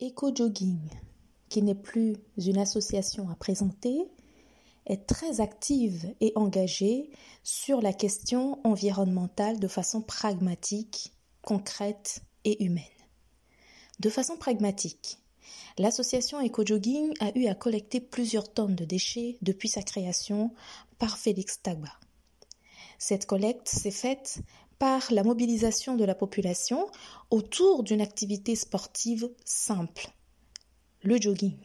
Ecojogging, qui n'est plus une association à présenter, est très active et engagée sur la question environnementale de façon pragmatique, concrète et humaine. De façon pragmatique, l'association Ecojogging a eu à collecter plusieurs tonnes de déchets depuis sa création par Félix Tagba. Cette collecte s'est faite par la mobilisation de la population autour d'une activité sportive simple, le jogging.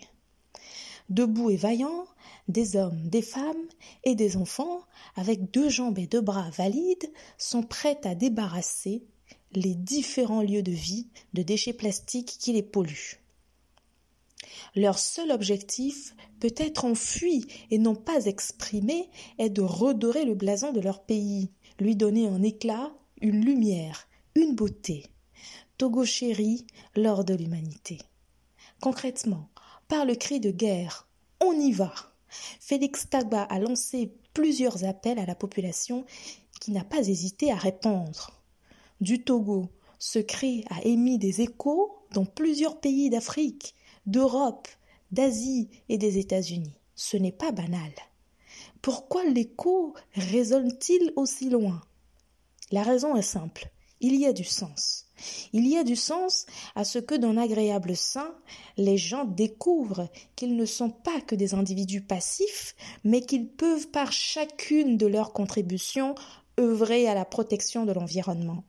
Debout et vaillant, des hommes, des femmes et des enfants, avec deux jambes et deux bras valides, sont prêts à débarrasser les différents lieux de vie de déchets plastiques qui les polluent. Leur seul objectif, peut-être enfui et non pas exprimé, est de redorer le blason de leur pays, lui donner un éclat une lumière, une beauté. Togo chéri, l'or de l'humanité. Concrètement, par le cri de guerre, on y va. Félix Tagba a lancé plusieurs appels à la population qui n'a pas hésité à répondre. Du Togo, ce cri a émis des échos dans plusieurs pays d'Afrique, d'Europe, d'Asie et des États-Unis. Ce n'est pas banal. Pourquoi l'écho résonne-t-il aussi loin la raison est simple. Il y a du sens. Il y a du sens à ce que d'un agréable sein, les gens découvrent qu'ils ne sont pas que des individus passifs, mais qu'ils peuvent par chacune de leurs contributions œuvrer à la protection de l'environnement.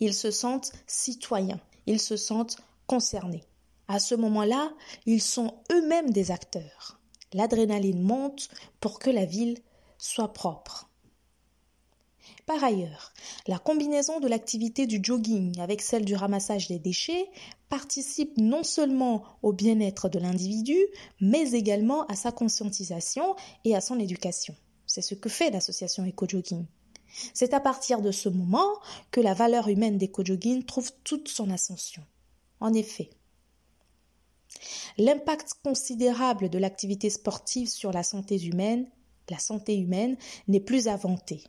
Ils se sentent citoyens, ils se sentent concernés. À ce moment-là, ils sont eux-mêmes des acteurs. L'adrénaline monte pour que la ville soit propre. Par ailleurs, la combinaison de l'activité du jogging avec celle du ramassage des déchets participe non seulement au bien-être de l'individu, mais également à sa conscientisation et à son éducation. C'est ce que fait l'association EcoJogging. C'est à partir de ce moment que la valeur humaine d'EcoJogging trouve toute son ascension. En effet, l'impact considérable de l'activité sportive sur la santé humaine, la santé humaine n'est plus à vanter.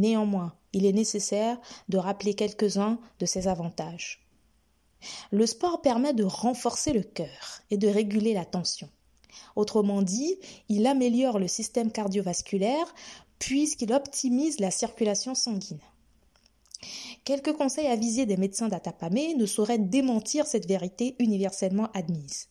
Néanmoins, il est nécessaire de rappeler quelques-uns de ses avantages. Le sport permet de renforcer le cœur et de réguler la tension. Autrement dit, il améliore le système cardiovasculaire puisqu'il optimise la circulation sanguine. Quelques conseils avisés des médecins d'Atapamé ne sauraient démentir cette vérité universellement admise.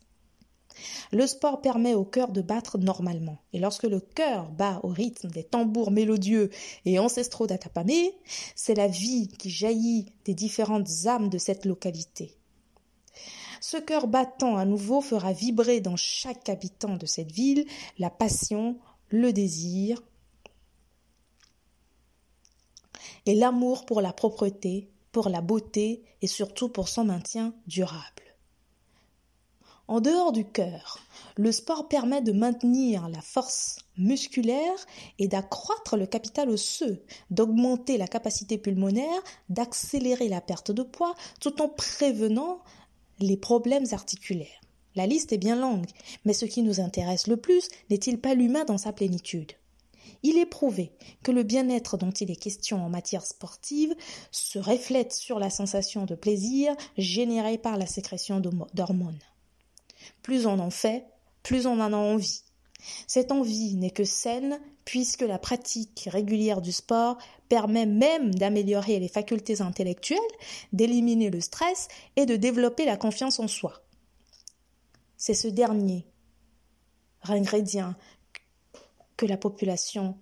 Le sport permet au cœur de battre normalement. Et lorsque le cœur bat au rythme des tambours mélodieux et ancestraux d'Atapamé, c'est la vie qui jaillit des différentes âmes de cette localité. Ce cœur battant à nouveau fera vibrer dans chaque habitant de cette ville la passion, le désir et l'amour pour la propreté, pour la beauté et surtout pour son maintien durable. En dehors du cœur, le sport permet de maintenir la force musculaire et d'accroître le capital osseux, d'augmenter la capacité pulmonaire, d'accélérer la perte de poids tout en prévenant les problèmes articulaires. La liste est bien longue, mais ce qui nous intéresse le plus n'est-il pas l'humain dans sa plénitude il est prouvé que le bien-être dont il est question en matière sportive se reflète sur la sensation de plaisir générée par la sécrétion d'hormones. Plus on en fait, plus on en a envie. Cette envie n'est que saine puisque la pratique régulière du sport permet même d'améliorer les facultés intellectuelles, d'éliminer le stress et de développer la confiance en soi. C'est ce dernier ingrédient que la population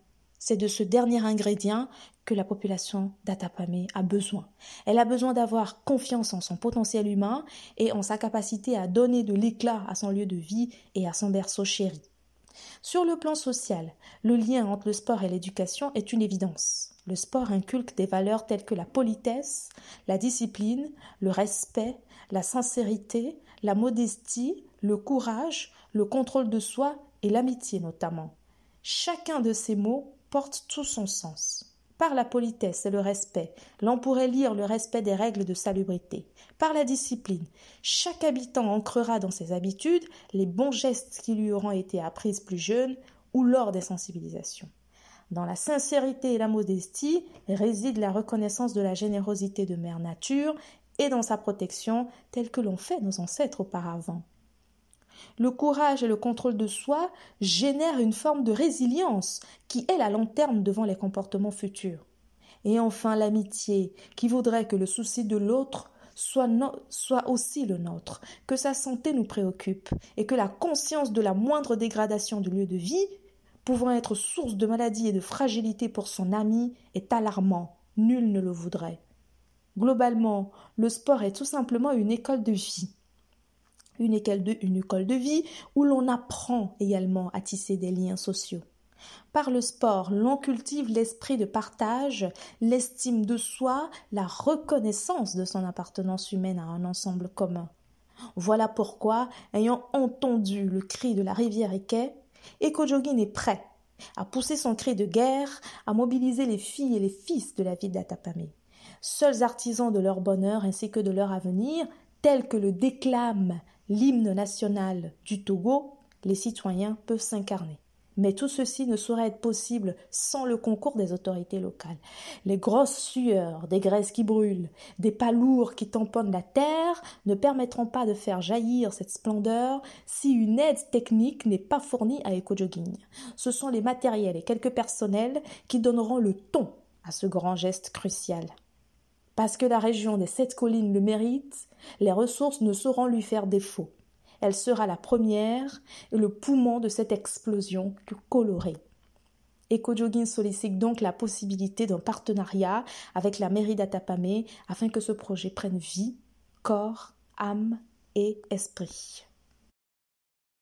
c'est de ce dernier ingrédient que la population d'Atapamé a besoin. Elle a besoin d'avoir confiance en son potentiel humain et en sa capacité à donner de l'éclat à son lieu de vie et à son berceau chéri. Sur le plan social, le lien entre le sport et l'éducation est une évidence. Le sport inculque des valeurs telles que la politesse, la discipline, le respect, la sincérité, la modestie, le courage, le contrôle de soi et l'amitié notamment. Chacun de ces mots porte tout son sens. Par la politesse et le respect, l'on pourrait lire le respect des règles de salubrité. Par la discipline, chaque habitant ancrera dans ses habitudes les bons gestes qui lui auront été appris plus jeune ou lors des sensibilisations. Dans la sincérité et la modestie réside la reconnaissance de la générosité de Mère Nature et dans sa protection telle que l'ont fait nos ancêtres auparavant. Le courage et le contrôle de soi génèrent une forme de résilience qui est la lanterne devant les comportements futurs. Et enfin l'amitié, qui voudrait que le souci de l'autre soit, aussi le nôtre, que sa santé nous préoccupe, et que la conscience de la moindre dégradation du lieu de vie, pouvant être source de maladie et de fragilité pour son ami, est alarmant. Nul ne le voudrait. Globalement, le sport est tout simplement une école de vie une école de, une vie où l'on apprend également à tisser des liens sociaux. Par le sport, l'on cultive l'esprit de partage, l'estime de soi, la reconnaissance de son appartenance humaine à un ensemble commun. Voilà pourquoi, ayant entendu le cri de la rivière Eke, Ekojogin est prêt à pousser son cri de guerre, à mobiliser les filles et les fils de la ville d'Atapame, Seuls artisans de leur bonheur ainsi que de leur avenir, tels que le déclament l'hymne national du Togo, les citoyens peuvent s'incarner. Mais tout ceci ne saurait être possible sans le concours des autorités locales. Les grosses sueurs, des graisses qui brûlent, des pas lourds qui tamponnent la terre ne permettront pas de faire jaillir cette splendeur si une aide technique n'est pas fournie à EcoJogging. Ce sont les matériels et quelques personnels qui donneront le ton à ce grand geste crucial. Parce que la région des sept collines le mérite, les ressources ne sauront lui faire défaut. Elle sera la première et le poumon de cette explosion colorée. Ecojogging sollicite donc la possibilité d'un partenariat avec la mairie d'Atapamé afin que ce projet prenne vie, corps, âme et esprit.